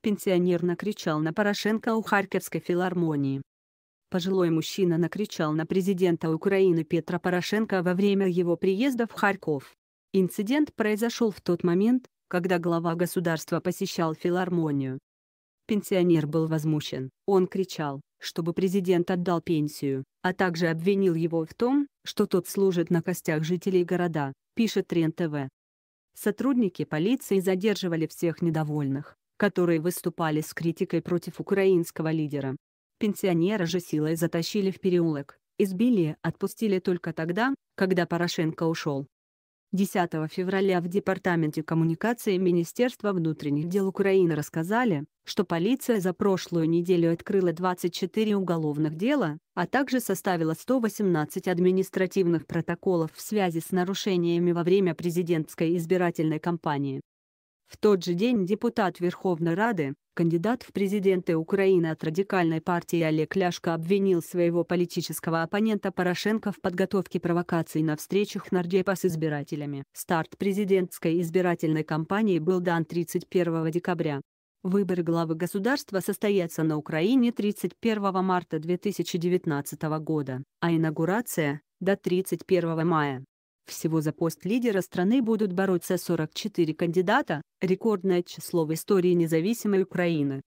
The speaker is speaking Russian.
Пенсионер накричал на Порошенко у Харьковской филармонии. Пожилой мужчина накричал на президента Украины Петра Порошенко во время его приезда в Харьков. Инцидент произошел в тот момент, когда глава государства посещал филармонию. Пенсионер был возмущен, он кричал, чтобы президент отдал пенсию, а также обвинил его в том, что тот служит на костях жителей города, пишет РЕН-ТВ. Сотрудники полиции задерживали всех недовольных, которые выступали с критикой против украинского лидера. Пенсионера же силой затащили в переулок, избили и отпустили только тогда, когда Порошенко ушел. 10 февраля в Департаменте коммуникации Министерства внутренних дел Украины рассказали, что полиция за прошлую неделю открыла 24 уголовных дела, а также составила 118 административных протоколов в связи с нарушениями во время президентской избирательной кампании. В тот же день депутат Верховной Рады, кандидат в президенты Украины от радикальной партии Олег Ляшко обвинил своего политического оппонента Порошенко в подготовке провокаций на встречах Нардепа с избирателями. Старт президентской избирательной кампании был дан 31 декабря. Выборы главы государства состоятся на Украине 31 марта 2019 года, а инаугурация – до 31 мая. Всего за пост лидера страны будут бороться 44 кандидата, рекордное число в истории независимой Украины.